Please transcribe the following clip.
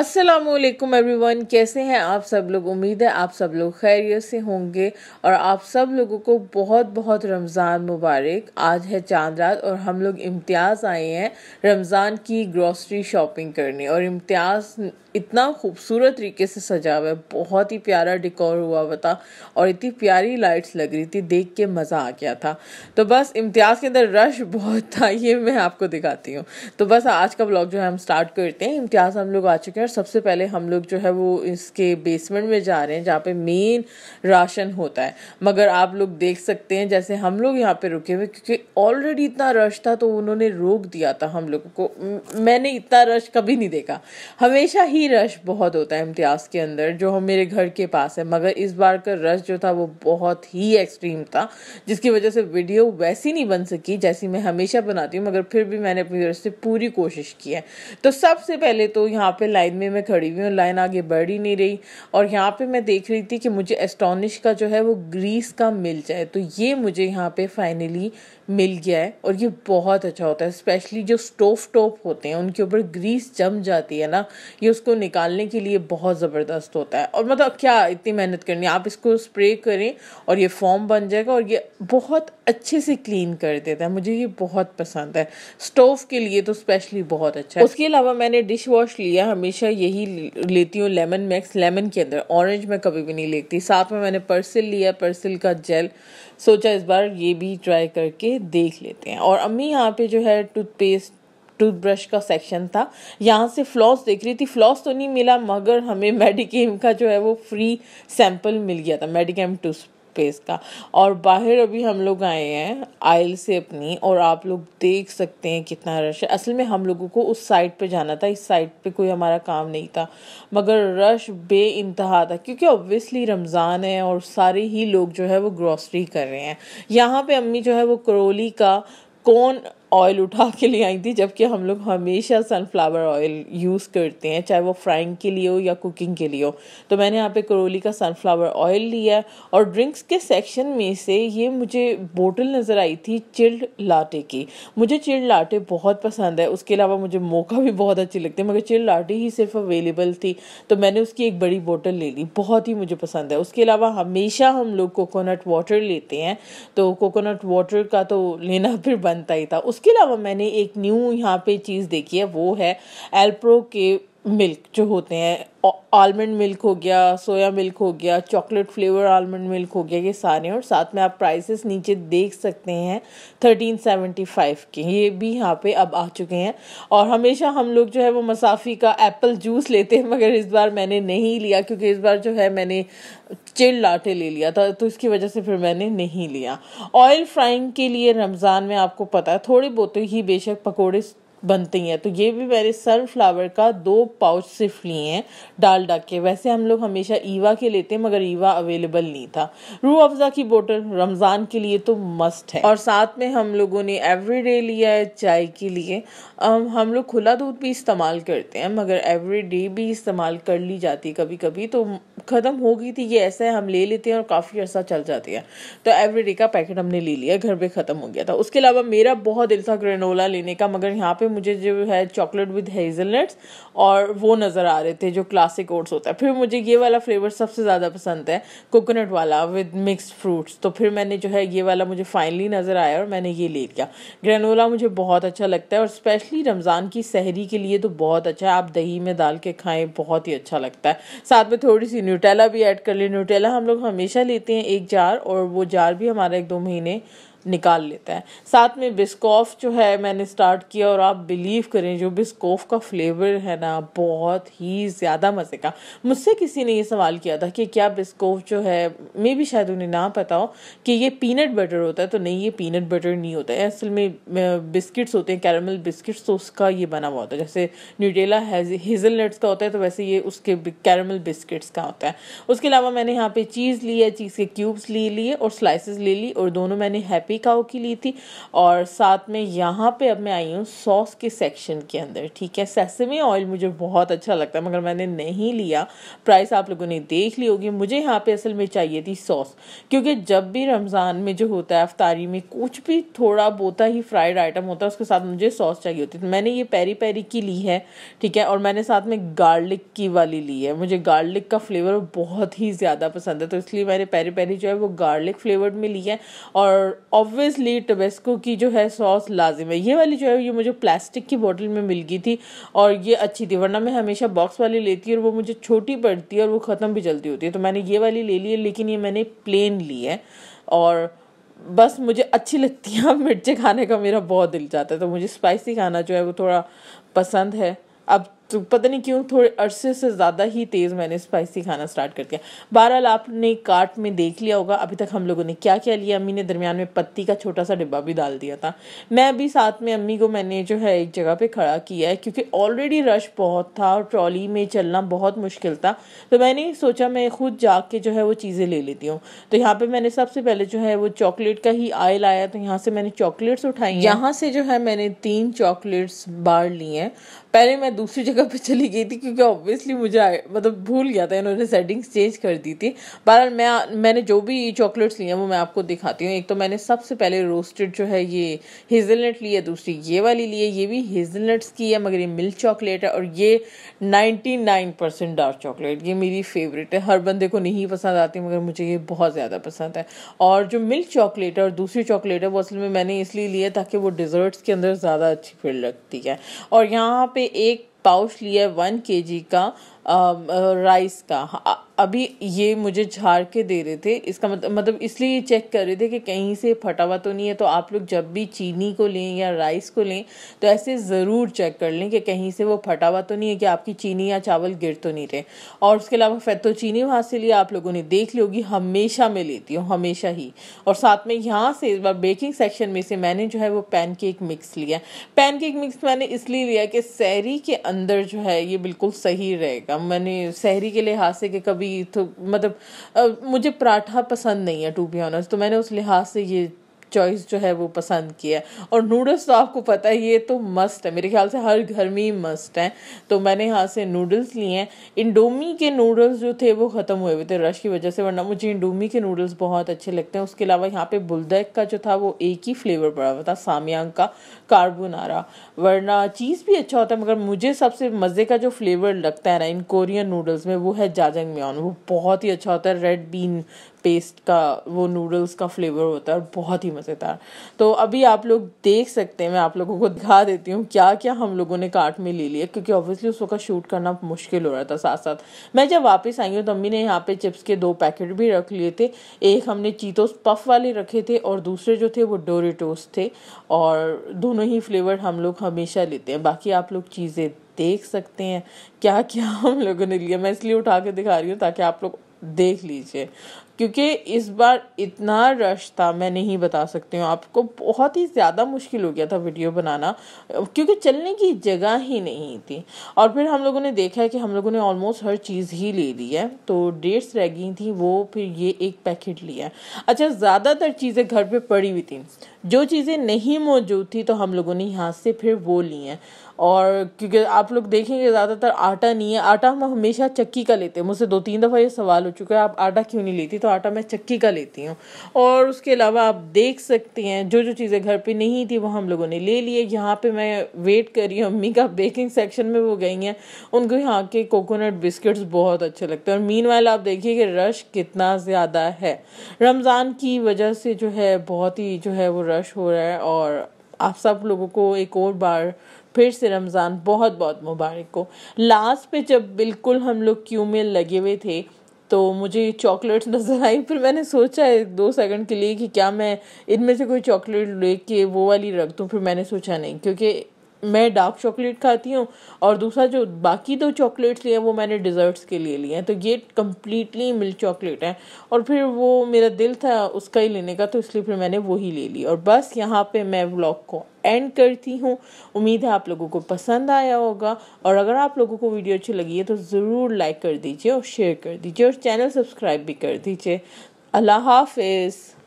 Aslam one कैसे हैं आप सब लोग उम्मीद है आप सब लोग खैरियत से होंगे और आप सब लोगों को बहुत बहुत रमज़ान मुबारक आज है चांद रात और हम लोग इम्तियाज़ आए हैं रमज़ान की ग्रॉसरी शॉपिंग करने और इम्तियाज़ इतना खूबसूरत तरीके से सजा हुआ है बहुत ही प्यारा डिकोर हुआ हुआ था और इतनी प्यारी लाइट्स लग रही थी देख के मज़ा आ गया था तो बस इम्तियाज़ के अंदर रश बहुत था ये मैं आपको दिखाती हूँ तो बस आज का ब्लॉग जो है हम स्टार्ट करते हैं इम्तियाज़ हम लोग आ चुके हैं और सबसे पहले हम लोग जो है वो इसके बेसमेंट में जा रहे हैं जहाँ पर मेन राशन होता है मगर आप लोग देख सकते हैं जैसे हम लोग यहाँ पर रुके हुए क्योंकि ऑलरेडी इतना रश था तो उन्होंने रोक दिया था हम लोगों को मैंने इतना रश कभी नहीं देखा हमेशा ही ही रश बहुत होता है इम्तियाज़ के अंदर जो हम मेरे घर के पास है मगर इस बार का रश जो था वो बहुत ही एक्सट्रीम था जिसकी वजह से वीडियो वैसी नहीं बन सकी जैसी मैं हमेशा बनाती हूँ मगर फिर भी मैंने अपनी तरफ से पूरी कोशिश की है तो सबसे पहले तो यहाँ पर लाइन में मैं खड़ी हुई हूँ लाइन आगे बढ़ ही नहीं रही और यहाँ पर मैं देख रही थी कि मुझे एस्टोनिश का जो है वो ग्रीस का मिल जाए तो ये मुझे यहाँ पर फाइनली मिल गया है और ये बहुत अच्छा होता है स्पेशली जो स्टोव टॉप होते हैं उनके ऊपर ग्रीस जम जाती है ना ये उसको निकालने के लिए बहुत ज़बरदस्त होता है और मतलब क्या इतनी मेहनत करनी है आप इसको स्प्रे करें और ये फॉर्म बन जाएगा और ये बहुत अच्छे से क्लीन कर देता है मुझे ये बहुत पसंद है स्टोव के लिए तो स्पेशली बहुत अच्छा है उसके अलावा मैंने डिश वॉश लिया हमेशा यही लेती हूँ लेमन मैक्स लेमन के अंदर ऑरेंज मैं कभी भी नहीं लेती साथ में मैंने पर्सिल लिया पर्सिल का जेल सोचा इस बार ये भी ट्राई करके देख लेते हैं और अम्मी यहाँ पे जो है टूथपेस्ट टूथब्रश का सेक्शन था यहाँ से फ्लॉस देख रही थी फ्लॉस तो नहीं मिला मगर हमें मेडिकेम का जो है वो फ्री सैंपल मिल गया था मेडिकेम टूथ टूथपेस्ट का और बाहर अभी हम लोग आए हैं आयल से अपनी और आप लोग देख सकते हैं कितना रश है असल में हम लोगों को उस साइड पे जाना था इस साइड पे कोई हमारा काम नहीं था मगर रश बे इंतहा था क्योंकि ऑब्वियसली रमज़ान है और सारे ही लोग जो है वो ग्रॉसरी कर रहे हैं यहाँ पे अम्मी जो है वो करोली का कौन ऑयल उठा के ले आई थी जबकि हम लोग हमेशा सनफ्लावर ऑयल यूज़ करते हैं चाहे वो फ्राइंग के लिए हो या कुकिंग के लिए हो तो मैंने यहाँ पे करोली का सनफ्लावर ऑयल लिया और ड्रिंक्स के सेक्शन में से ये मुझे बोतल नज़र आई थी चिल्ड लाटे की मुझे चिल्ड लाटे बहुत पसंद है उसके अलावा मुझे मोका भी बहुत अच्छी लगती है मगर चिल्ड लाटे ही सिर्फ अवेलेबल थी तो मैंने उसकी एक बड़ी बोटल ले ली बहुत ही मुझे पसंद है उसके अलावा हमेशा हम लोग कोकोनट वाटर लेते हैं तो कोकोनट वाटर का तो लेना फिर बनता ही था उस उसके अलावा मैंने एक न्यू यहाँ पे चीज़ देखी है वो है एल्प्रो के मिल्क जो होते हैं आलमंड मिल्क हो गया सोया मिल्क हो गया चॉकलेट फ्लेवर आलमंड मिल्क हो गया ये सारे और साथ में आप प्राइसेस नीचे देख सकते हैं थर्टीन सेवेंटी फाइव के ये भी यहाँ पे अब आ चुके हैं और हमेशा हम लोग जो है वो मसाफी का एप्पल जूस लेते हैं मगर इस बार मैंने नहीं लिया क्योंकि इस बार जो है मैंने चिल लाटे ले लिया था तो इसकी वजह से फिर मैंने नहीं लिया ऑयल फ्राइंग के लिए रमज़ान में आपको पता है थोड़ी बहुत ही बेशक पकौड़े बनती हैं तो ये भी मैंने सनफ्लावर का दो पाउच सिर्फ लिए हैं डाल डाल के वैसे हम लोग हमेशा ईवा के लेते हैं मगर ईवा अवेलेबल नहीं था रू अफजा की बोतल रमज़ान के लिए तो मस्ट है और साथ में हम लोगों ने एवरीडे लिया है चाय के लिए हम लोग खुला दूध भी इस्तेमाल करते हैं मगर एवरीडे भी इस्तेमाल कर ली जाती है कभी कभी तो ख़त्म हो गई थी ये ऐसा है हम ले लेते हैं और काफ़ी अर्सा चल जाती है तो एवरीडे का पैकेट हमने ले लिया घर पर ख़त्म हो गया था उसके अलावा मेरा बहुत दिल था ग्रेनोला लेने का मगर यहाँ पे मुझे जो है चॉकलेट विद हेज़लनट्स और वो नज़र आ रहे थे जो क्लासिक ओट्स होता है फिर मुझे ये वाला फ्लेवर सबसे ज़्यादा पसंद है कोकोनट वाला विद मिक्स्ड फ्रूट्स तो फिर मैंने जो है ये वाला मुझे फाइनली नज़र आया और मैंने ये ले लिया ग्रेनोला मुझे बहुत अच्छा लगता है और स्पेशली रमज़ान की सहरी के लिए तो बहुत अच्छा है आप दही में डाल के खाएँ बहुत ही अच्छा लगता है साथ में थोड़ी सी न्यूटेला भी ऐड कर ली न्यूटेला हम लोग हमेशा लेते हैं एक जार और वो जार भी हमारा एक दो महीने निकाल लेता है साथ में बिस्कॉफ जो है मैंने स्टार्ट किया और आप बिलीव करें जो बिस्कॉफ का फ्लेवर है ना बहुत ही ज़्यादा मज़े का मुझसे किसी ने ये सवाल किया था कि क्या बिस्कॉफ जो है मे भी शायद उन्हें ना पता हो कि ये पीनट बटर होता है तो नहीं ये पीनट बटर नहीं होता है असल में बिस्किट्स होते हैं कैरमल बिस्किट्स तो उसका ये बना हुआ होता है जैसे न्यूटेला हेजल नट्स का होता है तो वैसे ये उसके कैरमल बिस्किट्स का होता है उसके अलावा मैंने यहाँ पे चीज़ ली है चीज़ के क्यूब्स ले लिए और स्लाइसिस ले ली और दोनों मैंने हैप्पी हैप्पी काउ की ली थी और साथ में यहाँ पे अब मैं आई हूँ सॉस के सेक्शन के अंदर ठीक है सेसमी ऑयल मुझे बहुत अच्छा लगता है मगर मैंने नहीं लिया प्राइस आप लोगों ने देख ली होगी मुझे यहाँ पे असल में चाहिए थी सॉस क्योंकि जब भी रमज़ान में जो होता है अफ्तारी में कुछ भी थोड़ा बहुत ही फ्राइड आइटम होता है उसके साथ मुझे सॉस चाहिए होती तो मैंने ये पैरी पैरी की ली है ठीक है और मैंने साथ में गार्लिक की वाली ली है मुझे गार्लिक का फ्लेवर बहुत ही ज़्यादा पसंद है तो इसलिए मैंने पैरी पैरी जो है वो गार्लिक फ्लेवर में ली है और ऑब्वियसली टबेस्को की जो है सॉस लाजिम है ये वाली जो है ये मुझे प्लास्टिक की बॉटल में मिल गई थी और ये अच्छी थी वरना मैं हमेशा बॉक्स वाली लेती और वो मुझे छोटी पड़ती है और वो ख़त्म भी जल्दी होती है तो मैंने ये वाली ले ली है लेकिन ये मैंने प्लेन ली है और बस मुझे अच्छी लगती है मिर्चें खाने का मेरा बहुत दिल चाहता है तो मुझे स्पाइसी खाना जो है वो थोड़ा पसंद है अब तो पता नहीं क्यों थोड़े अरसे से ज़्यादा ही तेज़ मैंने स्पाइसी खाना स्टार्ट कर दिया बहरहाल आपने कार्ट में देख लिया होगा अभी तक हम लोगों ने क्या क्या लिया अम्मी ने दरमियान में पत्ती का छोटा सा डिब्बा भी डाल दिया था मैं अभी साथ में अम्मी को मैंने जो है एक जगह पे खड़ा किया है क्योंकि ऑलरेडी रश बहुत था और ट्रॉली में चलना बहुत मुश्किल था तो मैंने सोचा मैं खुद जाके जो है वो चीज़ें ले लेती हूँ तो यहाँ पर मैंने सबसे पहले जो है वो चॉकलेट का ही आयल आया तो यहाँ से मैंने चॉकलेट्स उठाई यहाँ से जो है मैंने तीन चॉकलेट्स बाढ़ ली हैं पहले मैं दूसरी जगह जगह पे चली गई थी क्योंकि ऑब्वियसली मुझे मतलब भूल गया था इन्होंने सेटिंग्स चेंज कर दी थी बहरहाल मैं मैंने जो भी चॉकलेट्स लिए हैं वो मैं आपको दिखाती हूँ एक तो मैंने सबसे पहले रोस्टेड जो है ये हेजलनट ली है दूसरी ये वाली ली है ये भी हेजलनट्स की है मगर ये मिल्क चॉकलेट है और ये ninety nine percent dark chocolate ये मेरी फेवरेट है हर बंदे को नहीं पसंद आती मगर मुझे ये बहुत ज़्यादा पसंद है और जो मिल्क चॉकलेट है और दूसरी चॉकलेट है वो असल में मैंने इसलिए लिया ताकि वो डिज़र्ट्स के अंदर ज़्यादा अच्छी फील लगती है और यहाँ पे एक पाउच लिया वन के जी का राइस का अभी ये मुझे झाड़ के दे रहे थे इसका मतलब मतलब इसलिए चेक कर रहे थे कि कहीं से फटा हुआ तो नहीं है तो आप लोग जब भी चीनी को लें या राइस को लें तो ऐसे ज़रूर चेक कर लें कि कहीं से वो फटा हुआ तो नहीं है कि आपकी चीनी या चावल गिर तो नहीं रहे और उसके अलावा फैतो चीनी वहाँ से लिए आप लोगों ने देख ली होगी हमेशा मैं लेती हूँ हमेशा ही और साथ में यहाँ से इस बार बेकिंग सेक्शन में से मैंने जो है वो पैनकेक मिक्स लिया पैनकेक मिक्स मैंने इसलिए लिया कि सैरी के अंदर जो है ये बिल्कुल सही रहेगा का मैंने शहरी के लिहाज से कि कभी तो मतलब मुझे पराठा पसंद नहीं है टू बी ऑनर्स तो मैंने उस लिहाज से ये चॉइस जो है वो पसंद किया और नूडल्स तो आपको पता है ये तो मस्ट है मेरे ख्याल से हर घर में ही मस्ट है तो मैंने यहाँ से नूडल्स लिए हैं इंडोमी के नूडल्स जो थे वो ख़त्म हुए हुए थे रश की वजह से वरना मुझे इंडोमी के नूडल्स बहुत अच्छे लगते हैं उसके अलावा यहाँ पे बुलदैक का जो था वो एक ही फ्लेवर पड़ा हुआ था सामयांग का कार्बोनारा वरना चीज़ भी अच्छा होता है मगर मुझे सबसे मज़े का जो फ्लेवर लगता है ना इन कोरियन नूडल्स में वो है जाजंग म्यन वो बहुत ही अच्छा होता है रेड बीन पेस्ट का वो नूडल्स का फ्लेवर होता है और बहुत ही मज़ेदार तो अभी आप लोग देख सकते हैं मैं आप लोगों को दिखा देती हूँ क्या क्या हम लोगों ने कार्ट में ले लिया क्योंकि ऑब्वियसली उस वक्त शूट करना मुश्किल हो रहा था साथ साथ मैं जब वापस आई हूँ तो अम्मी ने यहाँ पे चिप्स के दो पैकेट भी रख लिए थे एक हमने चीतोस पफ वाले रखे थे और दूसरे जो थे वो डोरेटोस थे और दोनों ही फ्लेवर हम लोग हमेशा लेते हैं बाकी आप लोग चीज़ें देख सकते हैं क्या क्या हम लोगों ने लिया मैं इसलिए उठा के दिखा रही हूँ ताकि आप लोग देख लीजिए क्योंकि इस बार इतना रश था मैं नहीं बता सकती हूँ आपको बहुत ही ज़्यादा मुश्किल हो गया था वीडियो बनाना क्योंकि चलने की जगह ही नहीं थी और फिर हम लोगों ने देखा है कि हम लोगों ने ऑलमोस्ट हर चीज़ ही ले ली है तो डेट्स रह गई थी वो फिर ये एक पैकेट लिया है अच्छा ज़्यादातर चीज़ें घर पर पड़ी हुई थी जो चीज़ें नहीं मौजूद थी तो हम लोगों ने यहाँ से फिर वो ली हैं और क्योंकि आप लोग देखेंगे ज़्यादातर आटा नहीं है आटा हम हमेशा चक्की का लेते हैं मुझसे दो तीन दफ़ा ये सवाल हो चुका है आप आटा क्यों नहीं लेती तो आटा मैं चक्की का लेती हूँ और उसके अलावा आप देख सकते हैं जो जो चीज़ें घर पे नहीं थी वो हम लोगों ने ले लिए यहाँ पे मैं वेट कर रही हूँ अम्मी का बेकिंग सेक्शन में वो गई हैं उनको यहाँ के कोकोनट बिस्किट्स बहुत अच्छे लगते हैं और मीन आप देखिए कि रश कितना ज़्यादा है रमज़ान की वजह से जो है बहुत ही जो है वो रश हो रहा है और आप सब लोगों को एक और बार फिर से रमज़ान बहुत बहुत मुबारक हो लास्ट पे जब बिल्कुल हम लोग क्यू में लगे हुए थे तो मुझे चॉकलेट्स नज़र आई फिर मैंने सोचा है दो सेकंड के लिए कि क्या मैं इनमें से कोई चॉकलेट लेके वो वाली रख दूँ फिर मैंने सोचा नहीं क्योंकि मैं डार्क चॉकलेट खाती हूँ और दूसरा जो बाकी दो चॉकलेट्स लिए वो मैंने डिज़र्ट्स के लिए लिए हैं तो ये कम्प्लीटली मिल्क चॉकलेट है और फिर वो मेरा दिल था उसका ही लेने का तो इसलिए फिर मैंने वही ले ली और बस यहाँ पे मैं व्लॉग को एंड करती हूँ उम्मीद है आप लोगों को पसंद आया होगा और अगर आप लोगों को वीडियो अच्छी लगी है तो ज़रूर लाइक कर दीजिए और शेयर कर दीजिए और चैनल सब्सक्राइब भी कर दीजिए अल्लाह हाफिज़